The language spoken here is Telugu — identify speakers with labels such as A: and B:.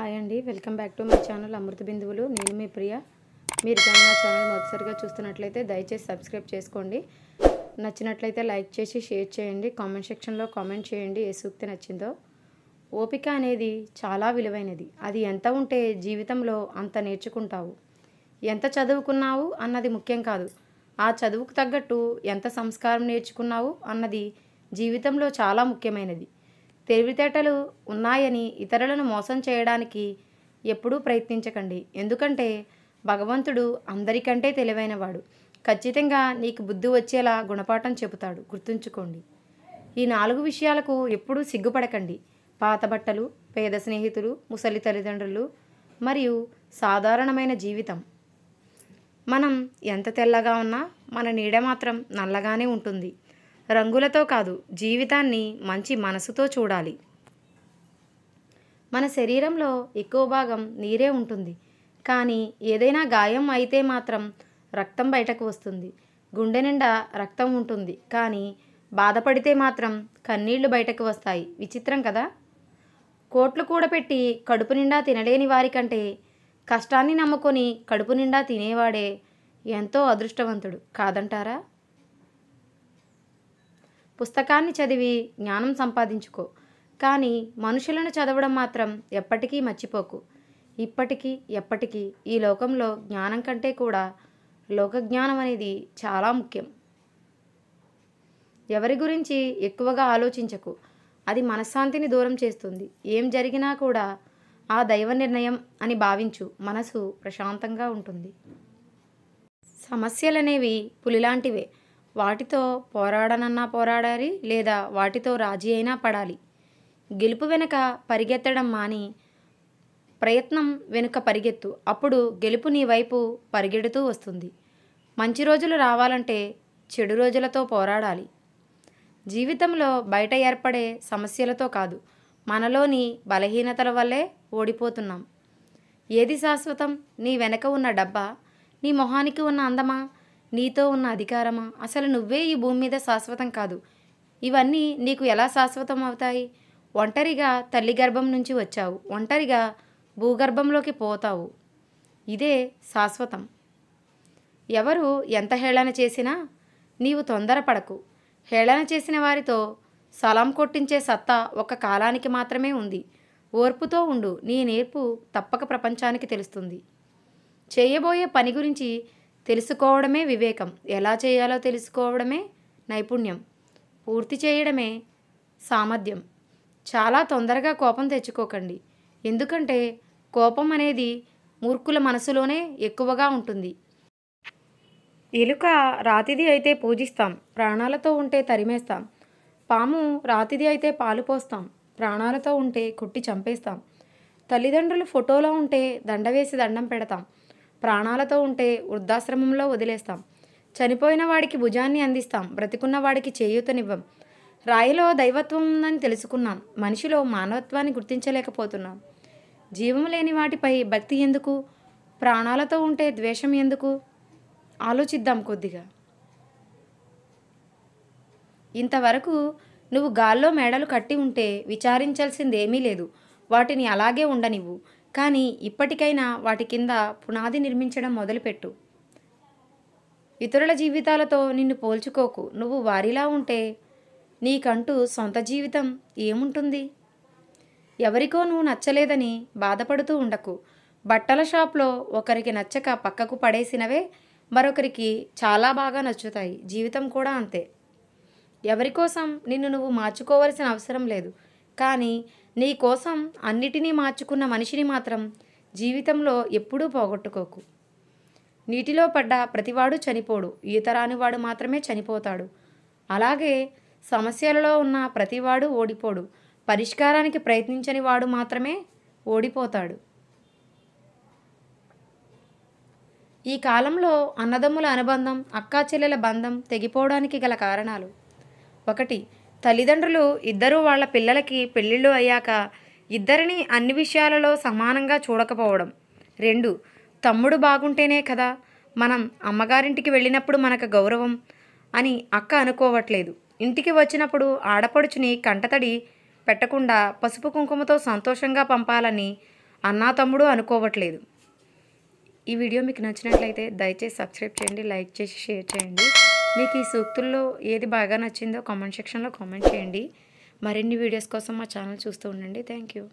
A: హాయ్ అండి welcome back to my channel Amrutha Binduvulu నేను మీ ప్రియ మీరు కానీ నా ఛానల్ మొదటిసారిగా చూస్తున్నట్లయితే దయచేసి సబ్స్క్రైబ్ చేసుకోండి నచ్చినట్లయితే లైక్ చేసి షేర్ చేయండి కామెంట్ సెక్షన్లో కామెంట్ చేయండి ఏ సూక్తి నచ్చిందో ఓపిక అనేది చాలా విలువైనది అది ఎంత ఉంటే జీవితంలో అంత నేర్చుకుంటావు ఎంత చదువుకున్నావు అన్నది ముఖ్యం కాదు ఆ చదువుకు తగ్గట్టు ఎంత సంస్కారం నేర్చుకున్నావు అన్నది జీవితంలో చాలా ముఖ్యమైనది తెలివితేటలు ఉన్నాయని ఇతరులను మోసం చేయడానికి ఎప్పుడూ ప్రయత్నించకండి ఎందుకంటే భగవంతుడు అందరికంటే తెలివైనవాడు ఖచ్చితంగా నీకు బుద్ధి వచ్చేలా గుణపాఠం చెబుతాడు గుర్తుంచుకోండి ఈ నాలుగు విషయాలకు ఎప్పుడూ సిగ్గుపడకండి పాత బట్టలు పేద స్నేహితులు ముసలి తల్లిదండ్రులు మరియు సాధారణమైన జీవితం మనం ఎంత తెల్లగా ఉన్నా మన నీడ మాత్రం నల్లగానే ఉంటుంది రంగులతో కాదు జీవితాన్ని మంచి మనసుతో చూడాలి మన శరీరంలో ఎక్కువ భాగం నీరే ఉంటుంది కానీ ఏదైనా గాయం అయితే మాత్రం రక్తం బయటకు వస్తుంది గుండె నిండా రక్తం ఉంటుంది కానీ బాధపడితే మాత్రం కన్నీళ్లు బయటకు వస్తాయి విచిత్రం కదా కోట్లు కూడబెట్టి కడుపు నిండా తినలేని వారికంటే కష్టాన్ని నమ్ముకొని కడుపు నిండా తినేవాడే ఎంతో అదృష్టవంతుడు కాదంటారా పుస్తకాన్ని చదివి జ్ఞానం సంపాదించుకో కానీ మనుషులను చదవడం మాత్రం ఎప్పటికీ మర్చిపోకు ఇప్పటికీ ఎప్పటికీ ఈ లోకంలో జ్ఞానం కంటే కూడా లోకజ్ఞానం అనేది చాలా ముఖ్యం ఎవరి గురించి ఎక్కువగా ఆలోచించకు అది మనశ్శాంతిని దూరం చేస్తుంది ఏం జరిగినా కూడా ఆ దైవ నిర్ణయం అని భావించు మనసు ప్రశాంతంగా ఉంటుంది సమస్యలనేవి పులిలాంటివే వాటితో పోరాడనన్నా పోరాడాలి లేదా వాటితో రాజీ అయినా పడాలి గెలుపు వెనుక పరిగెత్తడం మాని ప్రయత్నం వెనుక పరిగెత్తు అప్పుడు గెలుపు నీ వైపు పరిగెడుతూ వస్తుంది మంచి రోజులు రావాలంటే చెడు రోజులతో పోరాడాలి జీవితంలో బయట ఏర్పడే సమస్యలతో కాదు మనలోని బలహీనతల వల్లే ఓడిపోతున్నాం ఏది శాశ్వతం నీ వెనక ఉన్న డబ్బా నీ మొహానికి ఉన్న అందమా నీతో ఉన్న అధికారమా అసలు నువ్వే ఈ భూమి మీద శాశ్వతం కాదు ఇవన్నీ నీకు ఎలా శాశ్వతం అవుతాయి ఒంటరిగా తల్లి గర్భం నుంచి వచ్చావు ఒంటరిగా భూగర్భంలోకి పోతావు ఇదే శాశ్వతం ఎవరు ఎంత హేళన చేసినా నీవు తొందరపడకు హేళన చేసిన వారితో సలాం కొట్టించే సత్తా ఒక కాలానికి మాత్రమే ఉంది ఓర్పుతో ఉండు నీ నేర్పు తప్పక ప్రపంచానికి తెలుస్తుంది చేయబోయే పని గురించి తెలుసుకోవడమే వివేకం ఎలా చేయాలో తెలుసుకోవడమే నైపుణ్యం పూర్తి చేయడమే సామర్థ్యం చాలా తొందరగా కోపం తెచ్చుకోకండి ఎందుకంటే కోపం అనేది మూర్ఖుల మనసులోనే ఎక్కువగా ఉంటుంది ఎలుక రాతిది అయితే పూజిస్తాం ప్రాణాలతో ఉంటే తరిమేస్తాం పాము రాతిది అయితే పాలు పోస్తాం ప్రాణాలతో ఉంటే కొట్టి చంపేస్తాం తల్లిదండ్రులు ఫోటోలో ఉంటే దండ వేసి దండం పెడతాం ప్రాణాలతో ఉంటే వృద్ధాశ్రమంలో వదిలేస్తాం చనిపోయిన వాడికి భుజాన్ని అందిస్తాం బ్రతికున్న వాడికి చేయూతనివ్వం రాయిలో దైవత్వం ఉందని తెలుసుకున్నాం మనిషిలో మానవత్వాన్ని గుర్తించలేకపోతున్నాం జీవం లేని వాటిపై భక్తి ఎందుకు ప్రాణాలతో ఉంటే ద్వేషం ఎందుకు ఆలోచిద్దాం కొద్దిగా ఇంతవరకు నువ్వు గాల్లో మేడలు కట్టి ఉంటే విచారించాల్సిందేమీ లేదు వాటిని అలాగే ఉండనివ్వు కానీ ఇప్పటికైనా వాటి కింద పునాది నిర్మించడం మొదలుపెట్టు ఇతరుల జీవితాలతో నిన్ను పోల్చుకోకు నువ్వు వారిలా ఉంటే నీకంటూ సొంత జీవితం ఏముంటుంది ఎవరికో నువ్వు నచ్చలేదని బాధపడుతూ ఉండకు బట్టల షాప్లో ఒకరికి నచ్చక పక్కకు పడేసినవే మరొకరికి చాలా బాగా నచ్చుతాయి జీవితం కూడా అంతే ఎవరి కోసం నిన్ను నువ్వు మార్చుకోవలసిన అవసరం లేదు కానీ నీ కోసం అన్నిటినీ మార్చుకున్న మనిషిని మాత్రం జీవితంలో ఎప్పుడూ పోగొట్టుకోకు నీటిలో పడ్డ ప్రతివాడు చనిపోడు ఈత రానివాడు మాత్రమే చనిపోతాడు అలాగే సమస్యలలో ఉన్న ప్రతివాడు ఓడిపోడు పరిష్కారానికి ప్రయత్నించని వాడు మాత్రమే ఓడిపోతాడు ఈ కాలంలో అన్నదమ్ముల అనుబంధం అక్కా చెల్లెల బంధం తెగిపోవడానికి గల కారణాలు ఒకటి తల్లిదండ్రులు ఇద్దరూ వాళ్ళ పిల్లలకి పెళ్ళిళ్ళు అయ్యాక ఇద్దరిని అన్ని విషయాలలో సమానంగా చూడకపోవడం రెండు తమ్ముడు బాగుంటేనే కదా మనం అమ్మగారింటికి వెళ్ళినప్పుడు మనకు గౌరవం అని అక్క అనుకోవట్లేదు ఇంటికి వచ్చినప్పుడు ఆడపడుచుని కంటతడి పెట్టకుండా పసుపు కుంకుమతో సంతోషంగా పంపాలని అన్నా తమ్ముడు అనుకోవట్లేదు ఈ వీడియో మీకు నచ్చినట్లయితే దయచేసి సబ్స్క్రైబ్ చేయండి లైక్ చేసి షేర్ చేయండి మీకు ఈ సూక్తుల్లో ఏది బాగా నచ్చిందో కామెంట్ సెక్షన్లో కామెంట్ చేయండి మరిన్ని వీడియోస్ కోసం మా ఛానల్ చూస్తూ ఉండండి థ్యాంక్ యూ